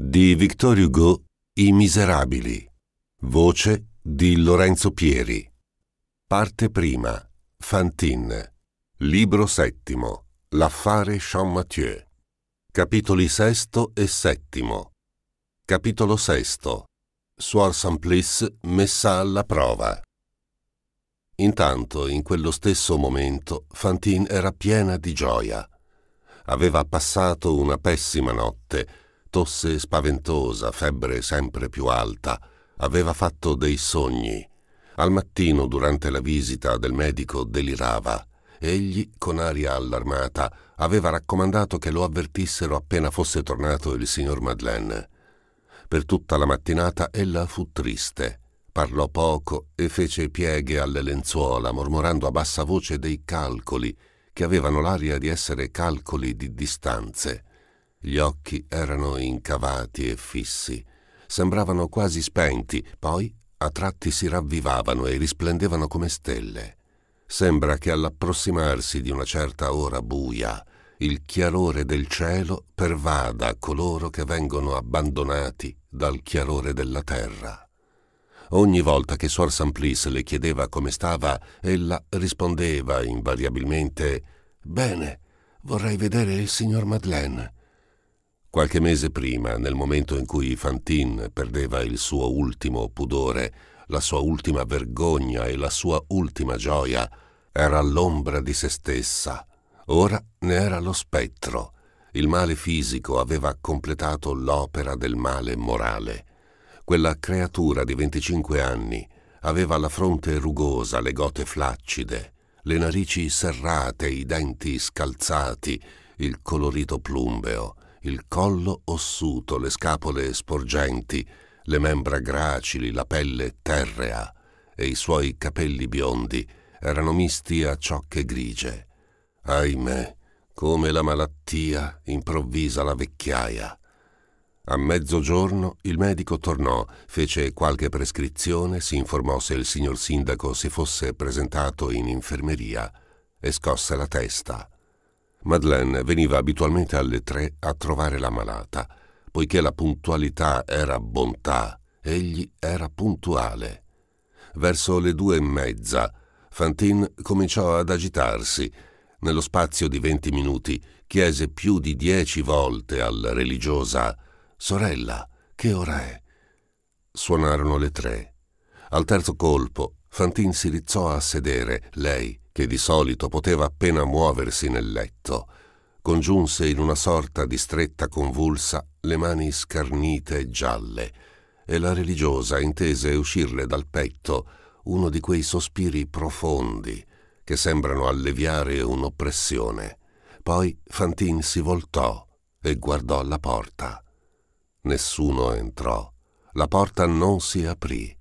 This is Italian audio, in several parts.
di Victor Hugo I Miserabili. Voce di Lorenzo Pieri. Parte prima. Fantine. Libro settimo. L'affare Jean-Mathieu. Capitoli sesto e settimo. Capitolo sesto. Suor Simplice messa alla prova. Intanto, in quello stesso momento, Fantine era piena di gioia. Aveva passato una pessima notte tosse spaventosa, febbre sempre più alta, aveva fatto dei sogni. Al mattino, durante la visita del medico, delirava. Egli, con aria allarmata, aveva raccomandato che lo avvertissero appena fosse tornato il signor Madeleine. Per tutta la mattinata ella fu triste. Parlò poco e fece pieghe alle lenzuola, mormorando a bassa voce dei calcoli, che avevano l'aria di essere calcoli di distanze. Gli occhi erano incavati e fissi, sembravano quasi spenti, poi a tratti si ravvivavano e risplendevano come stelle. Sembra che all'approssimarsi di una certa ora buia, il chiarore del cielo pervada coloro che vengono abbandonati dal chiarore della terra. Ogni volta che Suor Samplis le chiedeva come stava, ella rispondeva invariabilmente Bene, vorrei vedere il signor Madeleine. Qualche mese prima, nel momento in cui Fantin perdeva il suo ultimo pudore, la sua ultima vergogna e la sua ultima gioia, era l'ombra di se stessa. Ora ne era lo spettro. Il male fisico aveva completato l'opera del male morale. Quella creatura di 25 anni aveva la fronte rugosa, le gote flaccide, le narici serrate, i denti scalzati, il colorito plumbeo il collo ossuto, le scapole sporgenti, le membra gracili, la pelle terrea e i suoi capelli biondi erano misti a ciocche grigie. Ahimè, come la malattia improvvisa la vecchiaia. A mezzogiorno il medico tornò, fece qualche prescrizione, si informò se il signor sindaco si fosse presentato in infermeria e scosse la testa. Madeleine veniva abitualmente alle tre a trovare la malata. Poiché la puntualità era bontà, egli era puntuale. Verso le due e mezza, Fantin cominciò ad agitarsi. Nello spazio di venti minuti chiese più di dieci volte alla religiosa Sorella, che ora è? Suonarono le tre. Al terzo colpo Fantin si rizzò a sedere, lei, che di solito poteva appena muoversi nel letto, congiunse in una sorta di stretta convulsa le mani scarnite e gialle, e la religiosa intese uscirle dal petto uno di quei sospiri profondi che sembrano alleviare un'oppressione. Poi Fantin si voltò e guardò la porta. Nessuno entrò. La porta non si aprì.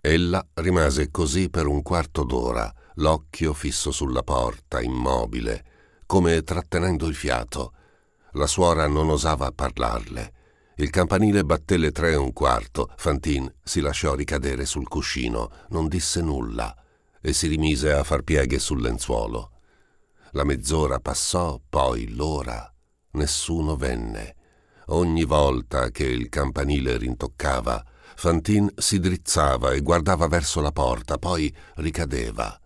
Ella rimase così per un quarto d'ora, l'occhio fisso sulla porta, immobile, come trattenendo il fiato. La suora non osava parlarle. Il campanile batté le tre e un quarto. Fantin si lasciò ricadere sul cuscino, non disse nulla e si rimise a far pieghe sul lenzuolo. La mezz'ora passò, poi l'ora. Nessuno venne. Ogni volta che il campanile rintoccava, Fantine si drizzava e guardava verso la porta, poi ricadeva.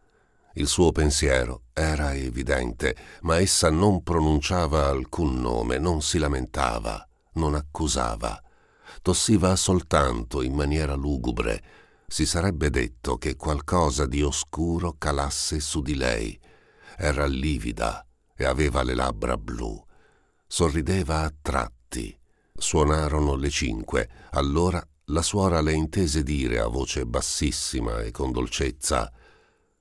Il suo pensiero era evidente, ma essa non pronunciava alcun nome, non si lamentava, non accusava. Tossiva soltanto in maniera lugubre. Si sarebbe detto che qualcosa di oscuro calasse su di lei. Era livida e aveva le labbra blu. Sorrideva a tratti. Suonarono le cinque, allora la suora le intese dire a voce bassissima e con dolcezza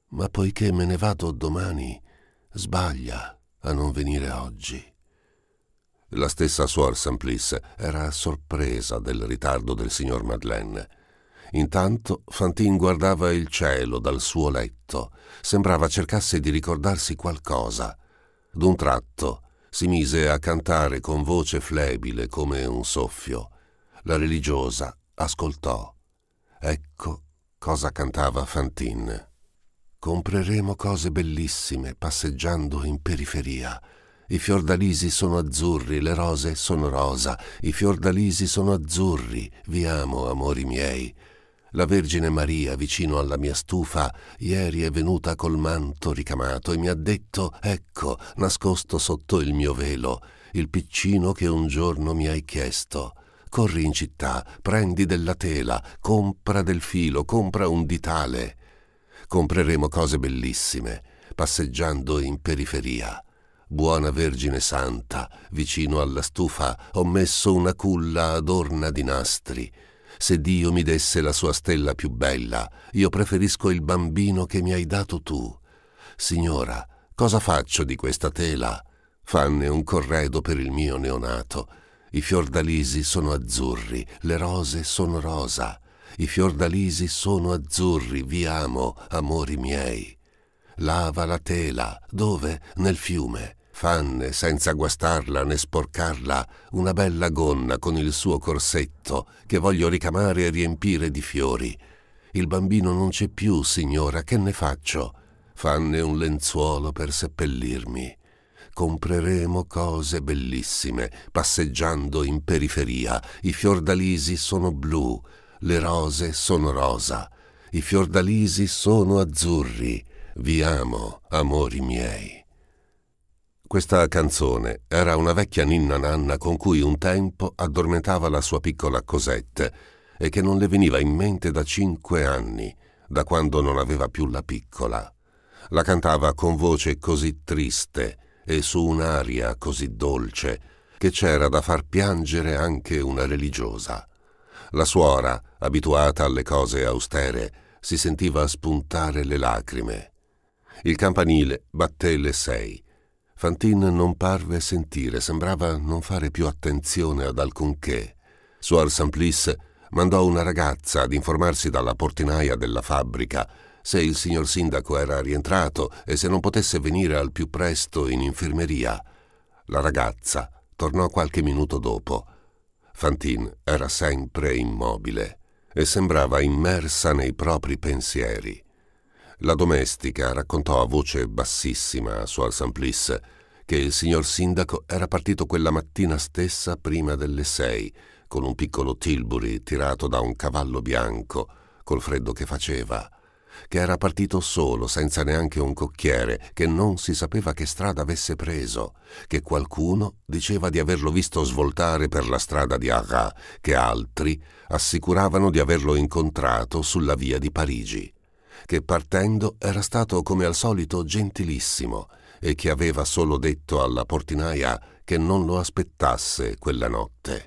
Ma poiché me ne vado domani, sbaglia a non venire oggi. La stessa suor Samplis era sorpresa del ritardo del signor Madeleine. Intanto Fantin guardava il cielo dal suo letto, sembrava cercasse di ricordarsi qualcosa. D'un tratto si mise a cantare con voce flebile come un soffio. La religiosa ascoltò. Ecco cosa cantava Fantine. Compreremo cose bellissime passeggiando in periferia. I fiordalisi sono azzurri, le rose sono rosa, i fiordalisi sono azzurri, vi amo, amori miei. La Vergine Maria, vicino alla mia stufa, ieri è venuta col manto ricamato e mi ha detto, ecco, nascosto sotto il mio velo, il piccino che un giorno mi hai chiesto corri in città, prendi della tela, compra del filo, compra un ditale. Compreremo cose bellissime, passeggiando in periferia. Buona Vergine Santa, vicino alla stufa ho messo una culla adorna di nastri. Se Dio mi desse la sua stella più bella, io preferisco il bambino che mi hai dato tu. Signora, cosa faccio di questa tela? Fanne un corredo per il mio neonato i fiordalisi sono azzurri, le rose sono rosa. I fiordalisi sono azzurri, vi amo, amori miei. Lava la tela, dove? Nel fiume. Fanne, senza guastarla né sporcarla, una bella gonna con il suo corsetto, che voglio ricamare e riempire di fiori. Il bambino non c'è più, signora, che ne faccio? Fanne un lenzuolo per seppellirmi compreremo cose bellissime passeggiando in periferia. I fiordalisi sono blu, le rose sono rosa, i fiordalisi sono azzurri. Vi amo, amori miei. Questa canzone era una vecchia ninna nanna con cui un tempo addormentava la sua piccola Cosette e che non le veniva in mente da cinque anni, da quando non aveva più la piccola. La cantava con voce così triste e su un'aria così dolce che c'era da far piangere anche una religiosa. La suora, abituata alle cose austere, si sentiva spuntare le lacrime. Il campanile batté le sei. Fantin non parve sentire, sembrava non fare più attenzione ad alcunché. Suor Samplis mandò una ragazza ad informarsi dalla portinaia della fabbrica se il signor sindaco era rientrato e se non potesse venire al più presto in infermeria. La ragazza tornò qualche minuto dopo. Fantine era sempre immobile e sembrava immersa nei propri pensieri. La domestica raccontò a voce bassissima a Suor Simplice che il signor sindaco era partito quella mattina stessa prima delle sei con un piccolo tilbury tirato da un cavallo bianco, col freddo che faceva che era partito solo, senza neanche un cocchiere, che non si sapeva che strada avesse preso, che qualcuno diceva di averlo visto svoltare per la strada di Arras, che altri assicuravano di averlo incontrato sulla via di Parigi, che partendo era stato come al solito gentilissimo e che aveva solo detto alla portinaia che non lo aspettasse quella notte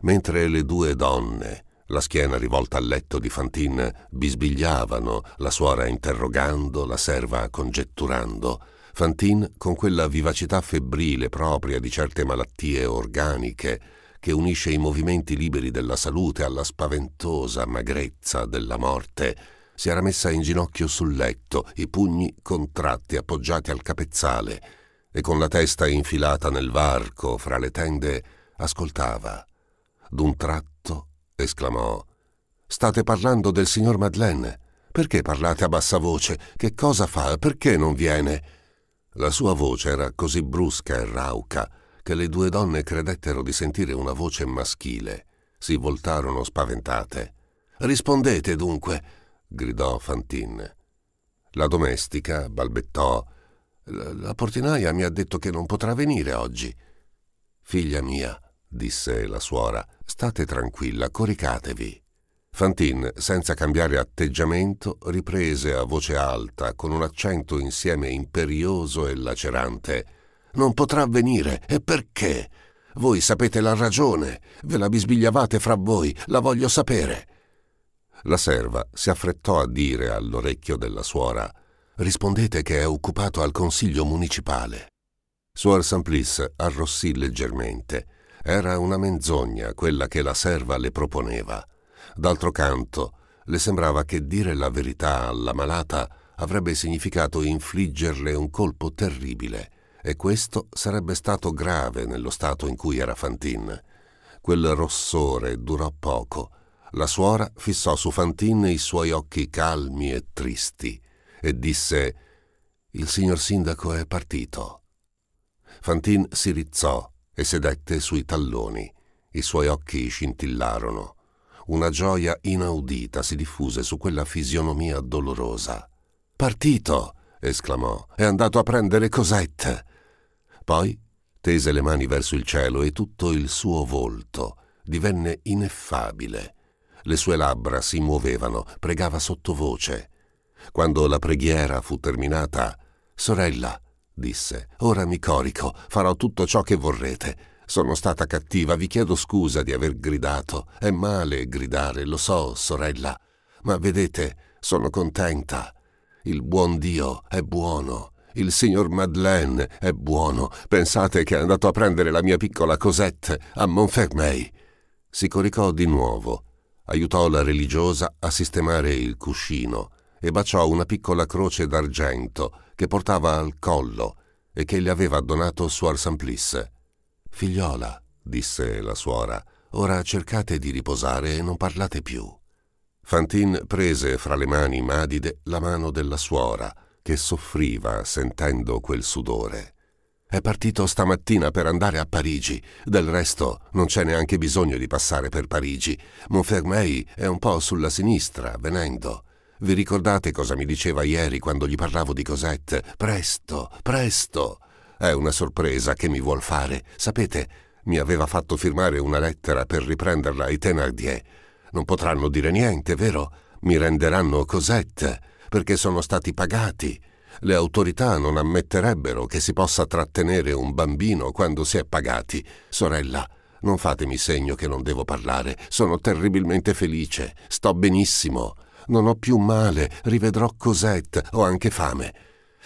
mentre le due donne, la schiena rivolta al letto di Fantin bisbigliavano, la suora interrogando, la serva congetturando. Fantin, con quella vivacità febbrile propria di certe malattie organiche, che unisce i movimenti liberi della salute alla spaventosa magrezza della morte, si era messa in ginocchio sul letto, i pugni contratti appoggiati al capezzale, e con la testa infilata nel varco fra le tende ascoltava. D'un tratto esclamò. State parlando del signor Madeleine. Perché parlate a bassa voce? Che cosa fa? Perché non viene? La sua voce era così brusca e rauca che le due donne credettero di sentire una voce maschile. Si voltarono spaventate. Rispondete dunque, gridò Fantin. La domestica balbettò. La portinaia mi ha detto che non potrà venire oggi. Figlia mia, disse la suora. State tranquilla, coricatevi. Fantin, senza cambiare atteggiamento, riprese a voce alta, con un accento insieme imperioso e lacerante. Non potrà venire. E perché? Voi sapete la ragione. Ve la bisbigliavate fra voi. La voglio sapere. La serva si affrettò a dire all'orecchio della suora Rispondete che è occupato al consiglio municipale. Suor Samplis arrossì leggermente era una menzogna quella che la serva le proponeva. D'altro canto, le sembrava che dire la verità alla malata avrebbe significato infliggerle un colpo terribile, e questo sarebbe stato grave nello stato in cui era Fantin. Quel rossore durò poco. La suora fissò su Fantin i suoi occhi calmi e tristi e disse: Il signor sindaco è partito. Fantin si rizzò e sedette sui talloni. I suoi occhi scintillarono. Una gioia inaudita si diffuse su quella fisionomia dolorosa. Partito! esclamò. È andato a prendere Cosette. Poi tese le mani verso il cielo e tutto il suo volto divenne ineffabile. Le sue labbra si muovevano, pregava sottovoce. Quando la preghiera fu terminata, Sorella, disse. Ora mi corico, farò tutto ciò che vorrete. Sono stata cattiva, vi chiedo scusa di aver gridato. È male gridare, lo so, sorella, ma vedete, sono contenta. Il buon Dio è buono. Il signor Madeleine è buono. Pensate che è andato a prendere la mia piccola Cosette a Montfermeil. Si coricò di nuovo. Aiutò la religiosa a sistemare il cuscino e baciò una piccola croce d'argento che portava al collo e che le aveva donato Suor Simplice. Figliola, disse la suora, ora cercate di riposare e non parlate più. Fantin prese fra le mani madide la mano della suora, che soffriva sentendo quel sudore. È partito stamattina per andare a Parigi. Del resto non c'è neanche bisogno di passare per Parigi. Montfermeil è un po' sulla sinistra, venendo. Vi ricordate cosa mi diceva ieri quando gli parlavo di Cosette? Presto, presto. È una sorpresa che mi vuol fare. Sapete, mi aveva fatto firmare una lettera per riprenderla ai Thénardier. Non potranno dire niente, vero? Mi renderanno Cosette, perché sono stati pagati. Le autorità non ammetterebbero che si possa trattenere un bambino quando si è pagati. Sorella, non fatemi segno che non devo parlare. Sono terribilmente felice. Sto benissimo. Non ho più male, rivedrò Cosette, ho anche fame.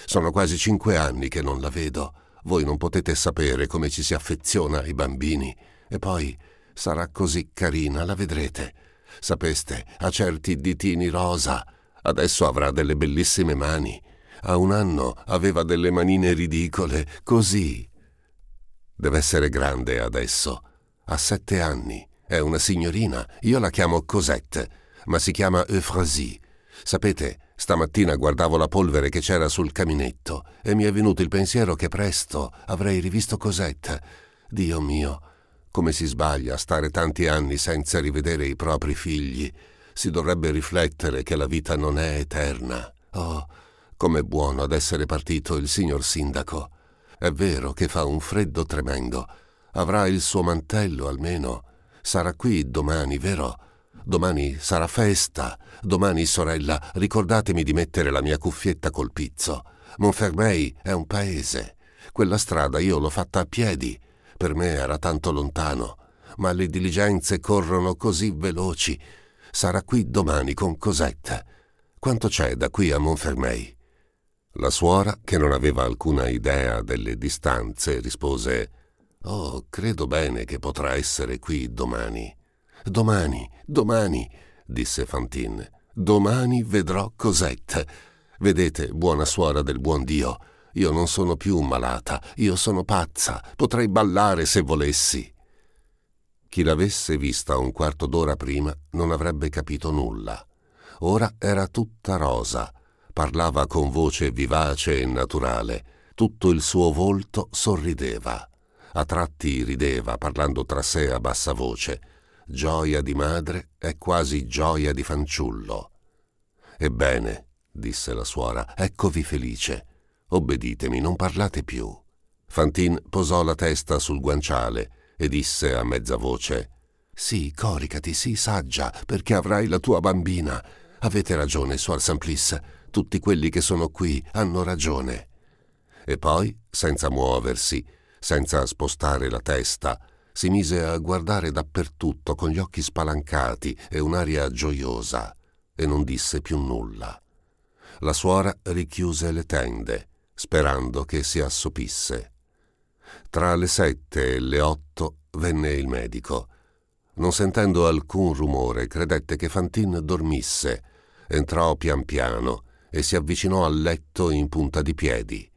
Sono quasi cinque anni che non la vedo. Voi non potete sapere come ci si affeziona ai bambini. E poi sarà così carina, la vedrete. Sapeste, ha certi ditini rosa. Adesso avrà delle bellissime mani. A un anno aveva delle manine ridicole, così. Deve essere grande adesso. Ha sette anni. È una signorina. Io la chiamo Cosette ma si chiama Eufrasie. Sapete, stamattina guardavo la polvere che c'era sul caminetto e mi è venuto il pensiero che presto avrei rivisto Cosette. Dio mio, come si sbaglia a stare tanti anni senza rivedere i propri figli. Si dovrebbe riflettere che la vita non è eterna. Oh, com'è buono ad essere partito il signor sindaco. È vero che fa un freddo tremendo. Avrà il suo mantello almeno. Sarà qui domani, vero? Domani sarà festa. Domani, sorella, ricordatemi di mettere la mia cuffietta col pizzo. Monfermei è un paese. Quella strada io l'ho fatta a piedi. Per me era tanto lontano. Ma le diligenze corrono così veloci. Sarà qui domani con Cosette. Quanto c'è da qui a Monfermei? La suora, che non aveva alcuna idea delle distanze, rispose Oh, credo bene che potrà essere qui domani. Domani, domani, disse Fantine, domani vedrò Cosette. Vedete, buona suora del buon Dio, io non sono più malata, io sono pazza, potrei ballare se volessi. Chi l'avesse vista un quarto d'ora prima non avrebbe capito nulla. Ora era tutta rosa, parlava con voce vivace e naturale, tutto il suo volto sorrideva. A tratti rideva, parlando tra sé a bassa voce, gioia di madre è quasi gioia di fanciullo. Ebbene, disse la suora, eccovi felice. Obbeditemi, non parlate più. Fantin posò la testa sul guanciale e disse a mezza voce Sì, coricati, sì, saggia, perché avrai la tua bambina. Avete ragione, suor Simplice. Tutti quelli che sono qui hanno ragione. E poi, senza muoversi, senza spostare la testa, si mise a guardare dappertutto con gli occhi spalancati e un'aria gioiosa e non disse più nulla. La suora richiuse le tende, sperando che si assopisse. Tra le sette e le otto venne il medico. Non sentendo alcun rumore, credette che Fantin dormisse. Entrò pian piano e si avvicinò al letto in punta di piedi.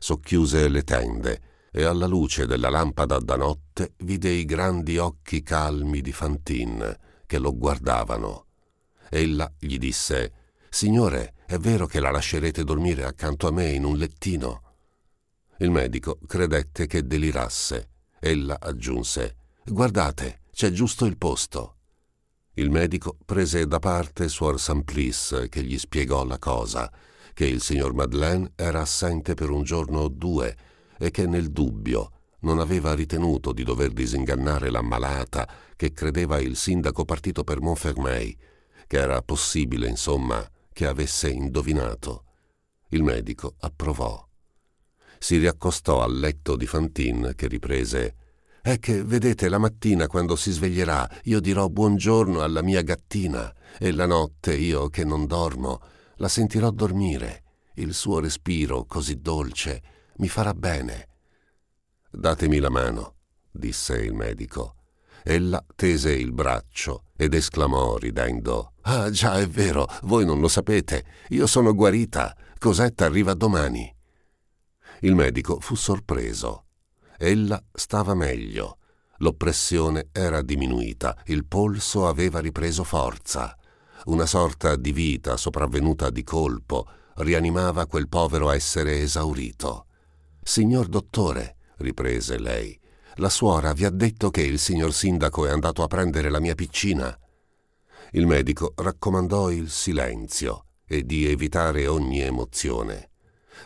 Socchiuse le tende e alla luce della lampada da notte vide i grandi occhi calmi di Fantin che lo guardavano. Ella gli disse Signore, è vero che la lascerete dormire accanto a me in un lettino? Il medico credette che delirasse. Ella aggiunse Guardate, c'è giusto il posto. Il medico prese da parte Suor Samplis che gli spiegò la cosa, che il signor Madeleine era assente per un giorno o due e che nel dubbio non aveva ritenuto di dover disingannare l'ammalata che credeva il sindaco partito per Montfermeil, che era possibile, insomma, che avesse indovinato. Il medico approvò. Si riaccostò al letto di Fantin, che riprese è che, vedete, la mattina quando si sveglierà io dirò buongiorno alla mia gattina e la notte io che non dormo la sentirò dormire, il suo respiro così dolce, mi farà bene. Datemi la mano, disse il medico. Ella tese il braccio ed esclamò ridendo Ah già è vero, voi non lo sapete, io sono guarita, Cosetta arriva domani. Il medico fu sorpreso. Ella stava meglio, l'oppressione era diminuita, il polso aveva ripreso forza. Una sorta di vita sopravvenuta di colpo rianimava quel povero essere esaurito. Signor dottore, riprese lei, la suora vi ha detto che il signor sindaco è andato a prendere la mia piccina. Il medico raccomandò il silenzio e di evitare ogni emozione.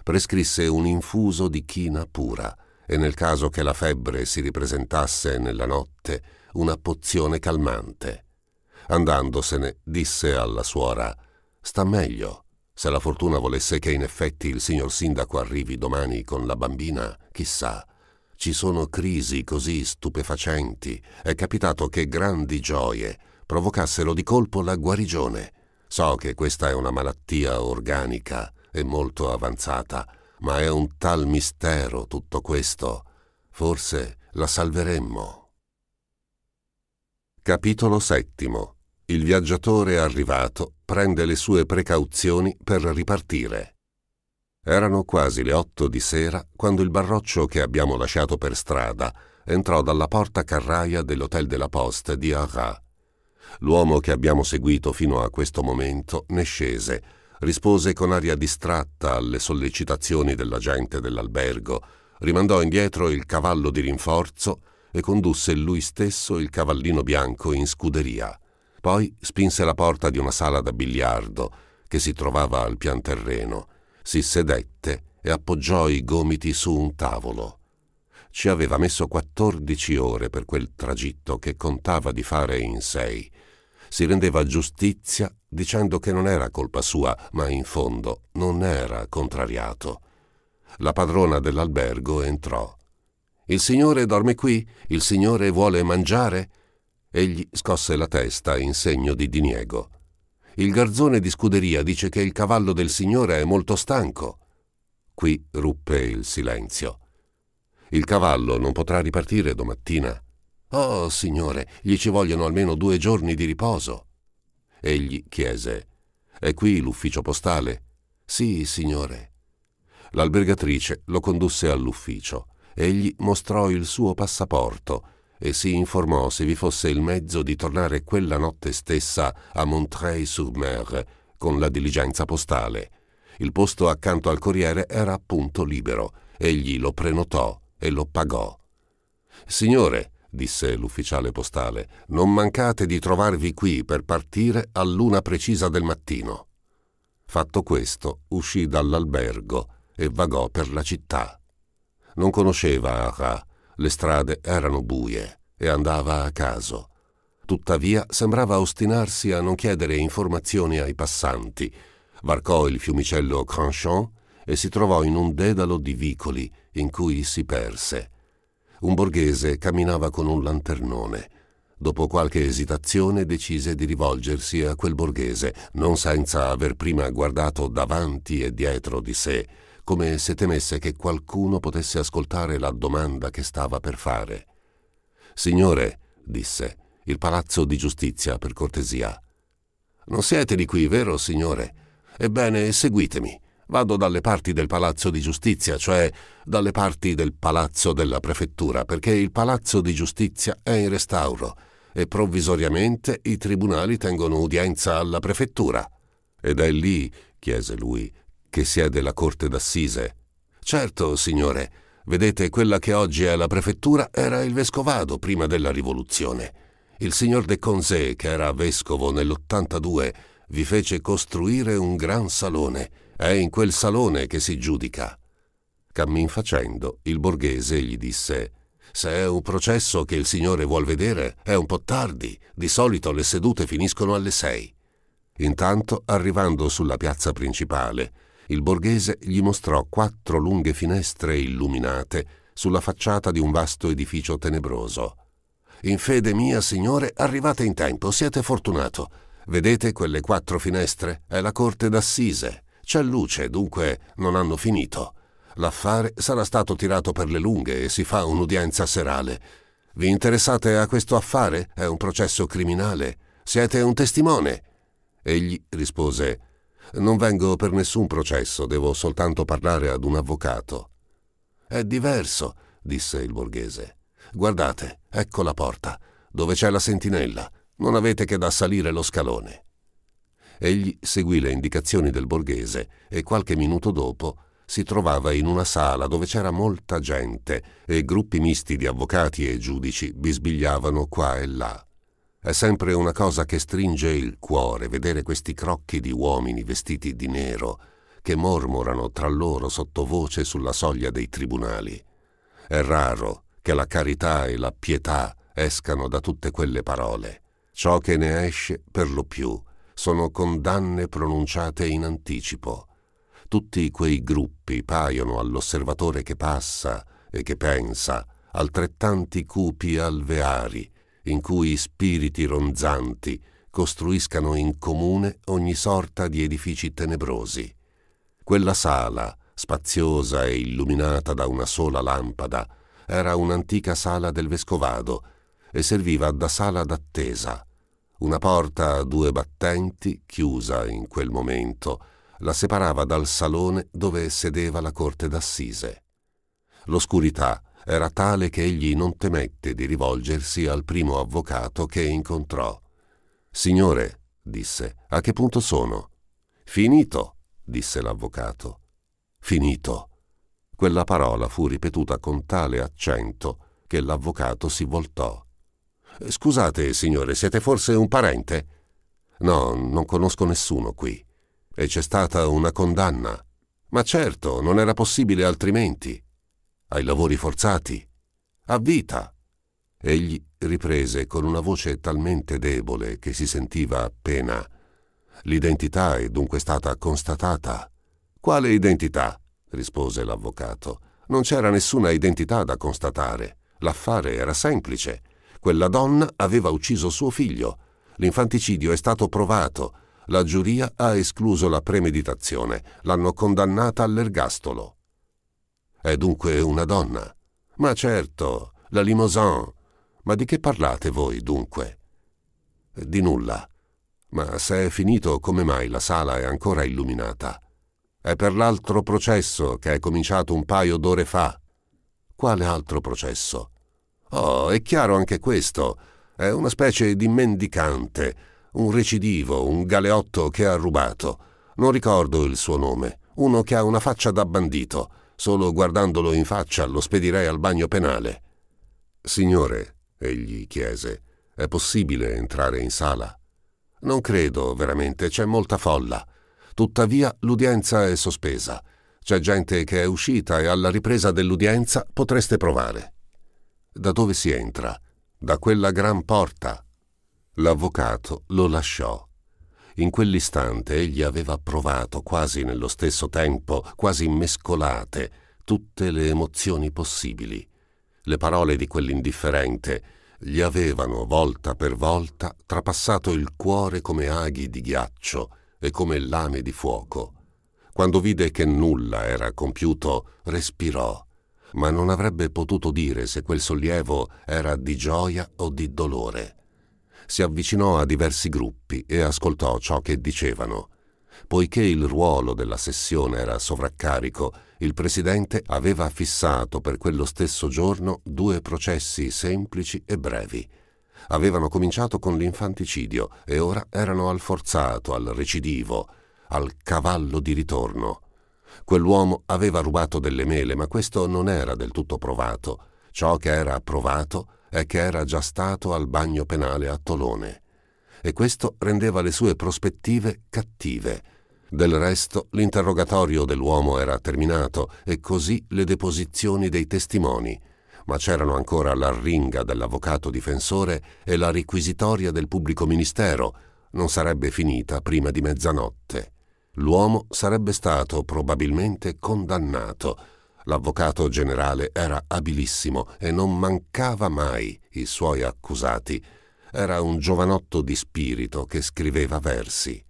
Prescrisse un infuso di china pura e nel caso che la febbre si ripresentasse nella notte, una pozione calmante. Andandosene, disse alla suora, sta meglio. Se la fortuna volesse che in effetti il signor sindaco arrivi domani con la bambina, chissà. Ci sono crisi così stupefacenti. È capitato che grandi gioie provocassero di colpo la guarigione. So che questa è una malattia organica e molto avanzata, ma è un tal mistero tutto questo. Forse la salveremmo. Capitolo settimo il viaggiatore arrivato prende le sue precauzioni per ripartire. Erano quasi le otto di sera quando il barroccio che abbiamo lasciato per strada entrò dalla porta carraia dell'Hotel della Poste di Arras. L'uomo che abbiamo seguito fino a questo momento ne scese, rispose con aria distratta alle sollecitazioni della gente dell'albergo, rimandò indietro il cavallo di rinforzo e condusse lui stesso il cavallino bianco in scuderia. Poi spinse la porta di una sala da biliardo che si trovava al pian terreno, si sedette e appoggiò i gomiti su un tavolo. Ci aveva messo quattordici ore per quel tragitto che contava di fare in sei. Si rendeva giustizia dicendo che non era colpa sua, ma in fondo non era contrariato. La padrona dell'albergo entrò. Il signore dorme qui? Il signore vuole mangiare? Egli scosse la testa in segno di diniego. Il garzone di scuderia dice che il cavallo del signore è molto stanco. Qui ruppe il silenzio. Il cavallo non potrà ripartire domattina. Oh, signore, gli ci vogliono almeno due giorni di riposo. Egli chiese, è qui l'ufficio postale? Sì, signore. L'albergatrice lo condusse all'ufficio. Egli mostrò il suo passaporto e si informò se vi fosse il mezzo di tornare quella notte stessa a Montreuil-sur-Mer con la diligenza postale. Il posto accanto al corriere era appunto libero. Egli lo prenotò e lo pagò. Signore, disse l'ufficiale postale, non mancate di trovarvi qui per partire all'una precisa del mattino. Fatto questo, uscì dall'albergo e vagò per la città. Non conosceva Arras, le strade erano buie e andava a caso. Tuttavia sembrava ostinarsi a non chiedere informazioni ai passanti. Varcò il fiumicello Cranchon e si trovò in un dedalo di vicoli in cui si perse. Un borghese camminava con un lanternone. Dopo qualche esitazione decise di rivolgersi a quel borghese, non senza aver prima guardato davanti e dietro di sé, come se temesse che qualcuno potesse ascoltare la domanda che stava per fare. Signore, disse, il palazzo di giustizia, per cortesia. Non siete di qui, vero, signore? Ebbene, seguitemi. Vado dalle parti del palazzo di giustizia, cioè dalle parti del palazzo della prefettura, perché il palazzo di giustizia è in restauro e provvisoriamente i tribunali tengono udienza alla prefettura. Ed è lì, chiese lui, che siede la corte d'assise. Certo, signore, vedete quella che oggi è la prefettura era il vescovado prima della rivoluzione. Il signor de Conzé, che era vescovo nell'82, vi fece costruire un gran salone. È in quel salone che si giudica. Cammin facendo, il borghese gli disse se è un processo che il Signore vuol vedere, è un po' tardi. Di solito le sedute finiscono alle sei. Intanto, arrivando sulla piazza principale, il borghese gli mostrò quattro lunghe finestre illuminate sulla facciata di un vasto edificio tenebroso. In fede mia, signore, arrivate in tempo, siete fortunato. Vedete quelle quattro finestre? È la corte d'assise. C'è luce, dunque non hanno finito. L'affare sarà stato tirato per le lunghe e si fa un'udienza serale. Vi interessate a questo affare? È un processo criminale. Siete un testimone. Egli rispose non vengo per nessun processo, devo soltanto parlare ad un avvocato. È diverso, disse il borghese. Guardate, ecco la porta, dove c'è la sentinella. Non avete che da salire lo scalone. Egli seguì le indicazioni del borghese e qualche minuto dopo si trovava in una sala dove c'era molta gente e gruppi misti di avvocati e giudici bisbigliavano qua e là. È sempre una cosa che stringe il cuore vedere questi crocchi di uomini vestiti di nero che mormorano tra loro sottovoce sulla soglia dei tribunali. È raro che la carità e la pietà escano da tutte quelle parole. Ciò che ne esce, per lo più, sono condanne pronunciate in anticipo. Tutti quei gruppi paiono all'osservatore che passa e che pensa altrettanti cupi alveari, in cui spiriti ronzanti costruiscano in comune ogni sorta di edifici tenebrosi. Quella sala, spaziosa e illuminata da una sola lampada, era un'antica sala del vescovado e serviva da sala d'attesa. Una porta a due battenti, chiusa in quel momento, la separava dal salone dove sedeva la corte d'assise. L'oscurità era tale che egli non temette di rivolgersi al primo avvocato che incontrò. Signore, disse, a che punto sono? Finito, disse l'avvocato. Finito. Quella parola fu ripetuta con tale accento che l'avvocato si voltò. Scusate, signore, siete forse un parente? No, non conosco nessuno qui. E c'è stata una condanna. Ma certo, non era possibile altrimenti ai lavori forzati, a vita. Egli riprese con una voce talmente debole che si sentiva appena. L'identità è dunque stata constatata. Quale identità? rispose l'avvocato. Non c'era nessuna identità da constatare. L'affare era semplice. Quella donna aveva ucciso suo figlio. L'infanticidio è stato provato. La giuria ha escluso la premeditazione. L'hanno condannata all'ergastolo. È dunque una donna. Ma certo, la Limousin. Ma di che parlate voi, dunque? Di nulla. Ma se è finito, come mai la sala è ancora illuminata? È per l'altro processo che è cominciato un paio d'ore fa. Quale altro processo? Oh, è chiaro anche questo. È una specie di mendicante, un recidivo, un galeotto che ha rubato. Non ricordo il suo nome. Uno che ha una faccia da bandito. Solo guardandolo in faccia lo spedirei al bagno penale. Signore, egli chiese, è possibile entrare in sala? Non credo, veramente, c'è molta folla. Tuttavia l'udienza è sospesa. C'è gente che è uscita e alla ripresa dell'udienza potreste provare. Da dove si entra? Da quella gran porta. L'avvocato lo lasciò in quell'istante egli aveva provato quasi nello stesso tempo, quasi mescolate, tutte le emozioni possibili. Le parole di quell'indifferente gli avevano, volta per volta, trapassato il cuore come aghi di ghiaccio e come lame di fuoco. Quando vide che nulla era compiuto, respirò, ma non avrebbe potuto dire se quel sollievo era di gioia o di dolore si avvicinò a diversi gruppi e ascoltò ciò che dicevano. Poiché il ruolo della sessione era sovraccarico, il presidente aveva fissato per quello stesso giorno due processi semplici e brevi. Avevano cominciato con l'infanticidio e ora erano al forzato, al recidivo, al cavallo di ritorno. Quell'uomo aveva rubato delle mele, ma questo non era del tutto provato. Ciò che era provato è che era già stato al bagno penale a Tolone e questo rendeva le sue prospettive cattive. Del resto l'interrogatorio dell'uomo era terminato e così le deposizioni dei testimoni, ma c'erano ancora l'arringa dell'avvocato difensore e la requisitoria del pubblico ministero, non sarebbe finita prima di mezzanotte. L'uomo sarebbe stato probabilmente condannato, L'avvocato generale era abilissimo e non mancava mai i suoi accusati. Era un giovanotto di spirito che scriveva versi.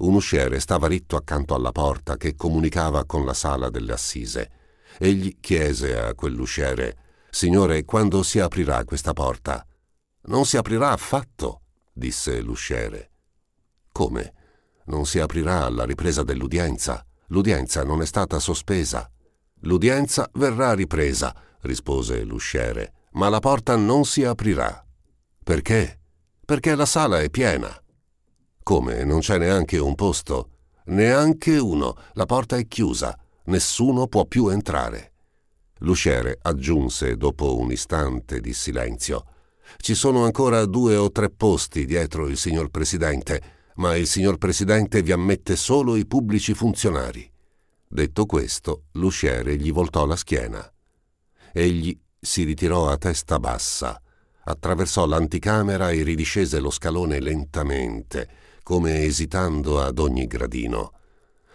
Un usciere stava ritto accanto alla porta che comunicava con la sala delle assise. Egli chiese a quell'usciere Signore, quando si aprirà questa porta? Non si aprirà affatto, disse l'usciere. Come? Non si aprirà alla ripresa dell'udienza. L'udienza non è stata sospesa. L'udienza verrà ripresa, rispose l'usciere, ma la porta non si aprirà. Perché? Perché la sala è piena. Come? Non c'è neanche un posto? Neanche uno. La porta è chiusa. Nessuno può più entrare. L'usciere aggiunse dopo un istante di silenzio. Ci sono ancora due o tre posti dietro il signor Presidente, ma il signor Presidente vi ammette solo i pubblici funzionari. Detto questo, l'usciere gli voltò la schiena. Egli si ritirò a testa bassa, attraversò l'anticamera e ridiscese lo scalone lentamente, come esitando ad ogni gradino.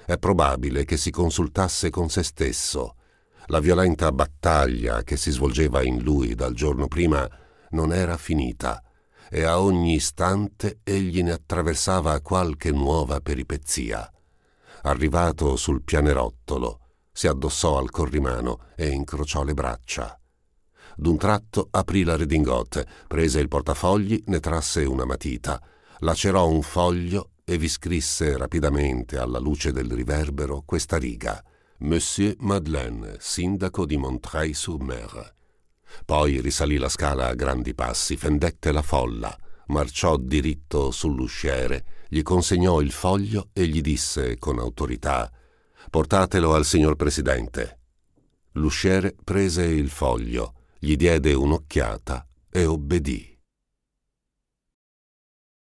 È probabile che si consultasse con se stesso. La violenta battaglia che si svolgeva in lui dal giorno prima non era finita e a ogni istante egli ne attraversava qualche nuova peripezia arrivato sul pianerottolo, si addossò al corrimano e incrociò le braccia. D'un tratto aprì la redingote, prese il portafogli, ne trasse una matita, lacerò un foglio e vi scrisse rapidamente alla luce del riverbero questa riga. Monsieur Madeleine, sindaco di Montreuil-sur-Mer. Poi risalì la scala a grandi passi, fendette la folla, marciò diritto sull'usciere, gli consegnò il foglio e gli disse con autorità Portatelo al signor Presidente. L'usciere prese il foglio, gli diede un'occhiata e obbedì.